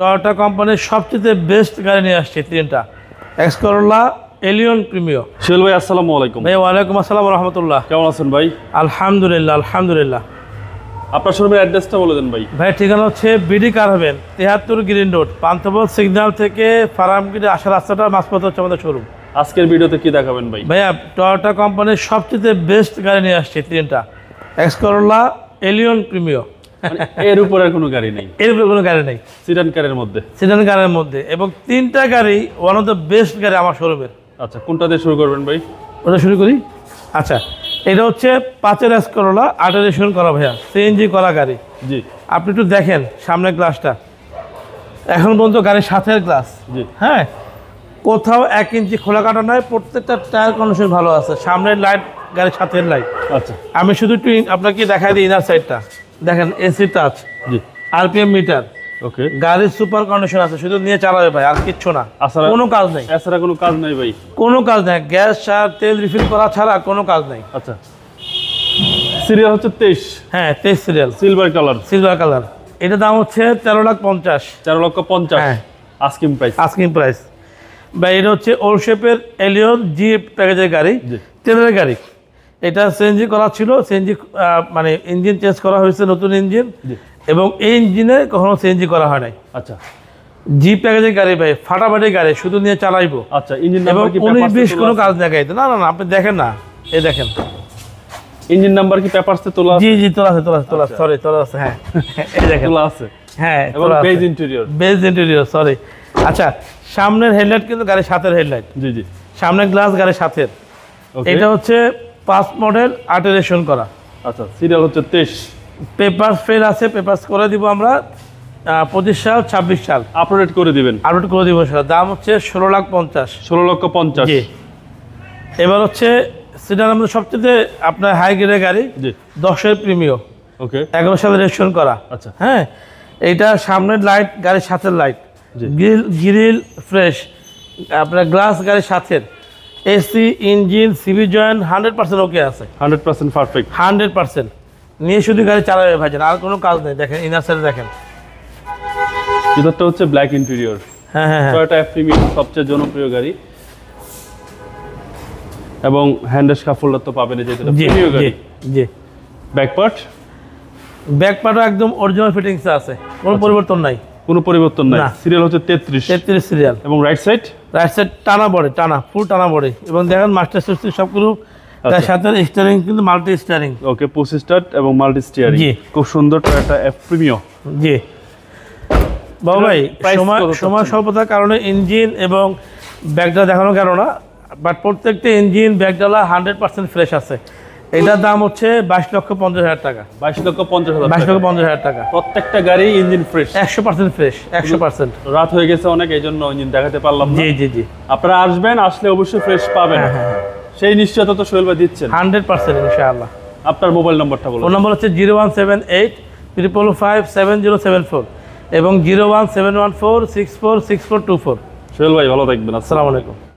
Toyota কোম্পানির সবচেয়ে best গাড়ি নিয়ে আসছে তিনটা X Corolla Allion Premio Suhel ভাই আসসালামু আলাইকুম ভাই ওয়ালাইকুম আসসালাম রহমতুল্লাহ কেমন আছেন ভাই আলহামদুলিল্লাহ আলহামদুলিল্লাহ আপনার শোরুমের অ্যাড্রেসটা বলে দেন ভাই ভাই ঠিকানা হচ্ছে বিডি কারভেন তেহাত্তর গ্রিন রোড পান্থপথ সিগন্যাল থেকে ফারামগিরি আসার রাস্তাটা মাঝপথে হচ্ছে আমাদের শোরুম আজকের ভিডিওতে কি দেখাবেন ভাই ভাইয়া টয়োটা কোম্পানির সবচেয়ে বেস্ট গাড়ি নিয়ে আসছে তিনটা এক্স করোলা এলিয়ন প্রিমিও মানে এর উপর কোনো গাড়ি নেই এর উপরে কোনো গাড়ি নেই সিডান কারের মধ্যে সিডান কারের মধ্যে এবং তিনটা গাড়ি ওয়ান অফ দ্য বেস্ট গাড়ি আমার শোরুমের আচ্ছা কোনটা দিয়ে শুরু করবেন ভাই ওটা শুরু করি আচ্ছা এটা হচ্ছে পাঁচের এস করোলা আটারেশন করা ভাইয়া সিএনজি করা গাড়ি জি আপনি একটু দেখেন সামনের গ্লাসটা এখন পর্যন্ত গাড়ির সাথের গ্লাস জি হ্যাঁ কোথাও এক ইঞ্চি খোলা কাটা নয় প্রত্যেকটা টায়ার কন্ডিশন ভালো আছে সামনের লাইট গাড়ির সাথের লাইট আচ্ছা আমি শুধু একটু আপনাকে দেখাই দিই ইনার সাইডটা দেখেন এসি টাচ জি আরপিএম মিটার ওকে গাড়ির সুপার কন্ডিশন আছে শুধু নিয়ে চালাবে ভাই আর কিচ্ছু না কোনো কাজ নেই এছাড়া কোনো কাজ নাই ভাই কোনো কাজ নাই গ্যাস আর তেল রিফিল করা ছাড়া কোনো কাজ নাই আচ্ছা সিরিয়াল হচ্ছে তেইশ হ্যাঁ তেইশ serial silver colour silver colour এটা দাম হচ্ছে তেরো লাখ পঞ্চাশ তেরো লক্ষ পঞ্চাশ হ্যাঁ আস্কিং প্রাইস আস্কিং প্রাইস ভাই এটা হচ্ছে ওর শেপের এলিয়ন জি প্যাকেজের গাড়ি তেলের গাড়ি এটা সিএনজি করা ছিল সিএনজি মানে ইঞ্জিন চেঞ্জ করা হয়েছে নতুন ইঞ্জিন এবং এই ইঞ্জিনে কখনো সিএনজি করা হয় নাই আচ্ছা জি প্যাকেজের গাড়ি ভাই ফাটাফাটি গাড়ি শুধু নিয়ে চালাইবো আচ্ছা ইঞ্জিন এবং উনিশ বিশ কোনো কাজ দেখাই না না আপনি দেখেন না এই দেখেন ইঞ্জিন নাম্বার কি পেপারসে তোলা জি জি তোলা আছে তোলা আছে তোলা সরি আচ্ছা। তোলা আছে হ্যাঁ এই দেখেন তোলা আছে হ্যাঁ এবং beige interior beige interior sorry আচ্ছা সামনের হেডলাইট কিন্তু গাড়ির সাথের হেডলাইট জি জি সামনের গ্লাস গাড়ির সাথের এটা হচ্ছে পাঁচ মডেল আটেরেশন করা আচ্ছা সিরিয়াল হচ্ছে তেইশ পেপার ফেল আছে পেপার করে দিব আমরা পঁচিশ সাল ছাব্বিশ সাল আপডেট করে দিবেন আপডেট করে দিব সেটা দাম হচ্ছে ষোলো লাখ পঞ্চাশ ষোলো লক্ষ পঞ্চাশ এবার হচ্ছে সিরিয়াল আমরা সবচেয়ে আপনার হাই গ্রেডের গাড়ি দশের প্রিমিয় ওকে এগারো সালে রেজিস্ট্রেশন করা আচ্ছা হ্যাঁ এইটা সামনের লাইট গাড়ির সাথের লাইট গ্রিল গ্রিল ফ্রেশ আপনার গ্লাস গাড়ির সাথের AC engine CV joint hundred percent okay আছে hundred percent perfect hundred percent নিয়ে শুধু গাড়ি চালাবে ভাইজান আর কোনো কাজ নেই দেখেন ইনার সাইডে দেখেন হচ্ছে ব্ল্যাক ইন্টেরিয়র হ্যাঁ হ্যাঁ টয়োটা হ্যাঁ। প্রিমিয়াম সবচেয়ে জনপ্রিয় গাড়ি এবং হ্যান্ডেস কাফোল্ডার তো পাবেন যেটা প্রিমিয়াম গাড়ি জি ব্যাক পার্ট ব্যাক পার্টও একদম অরিজিনাল ফিটিংসে আছে কোনো আচ্ছা। পরিবর্তন নাই কোনো পরিবর্তন নাই সিরিয়াল হচ্ছে 33 33 সিরিয়াল এবং রাইট সাইড রাইট সাইড টানা পড়ে টানা ফুল টানা পড়ে এবং দেখেন মাস্টার সিস্টেম সবগুলো তার আচ্ছা। সাথে স্টিয়ারিং কিন্তু multi steering okay push start এবং মাল্টি স্টিয়ারিং খুব সুন্দর টয়োটা এফ প্রিমিও জি বাবু ভাই সময় সময় স্বল্পতার কারণে ইঞ্জিন এবং ব্যাগটা দেখানো কেন না বাট প্রত্যেকটা ইঞ্জিন ব্যাগডালা হান্ড্রেড পার্সেন্ট ফ্রেশ আছে এটার দাম হচ্ছে বাইশ লক্ষ পঞ্চাশ হাজার টাকা বাইশ লক্ষ পঞ্চাশ হাজার বাইশ লক্ষ পঞ্চাশ হাজার টাকা প্রত্যেকটা গাড়ি ইঞ্জিন ফ্রেশ একশো পার্সেন্ট ফ্রেশ একশো পার্সেন্ট রাত হয়ে গেছে অনেক এই জন্য ইঞ্জিন দেখাতে পারলাম জি জি জি আপনারা আসবেন আসলে অবশ্যই ফ্রেশ পাবেন হ্যাঁ, হ্যাঁ, হ্যাঁ। সেই নিশ্চয়তা তো সোহেল ভাই দিচ্ছেন হান্ড্রেড পার্সেন্ট ইনশাআল্লাহ আপনার মোবাইল নম্বরটা বলুন নম্বর হচ্ছে zero one seven eight triple five seven zero seven four এবং zero one seven one four six four six four two four Sohel ভাই ভালো থাকবেন আসসালামু আলাইকুম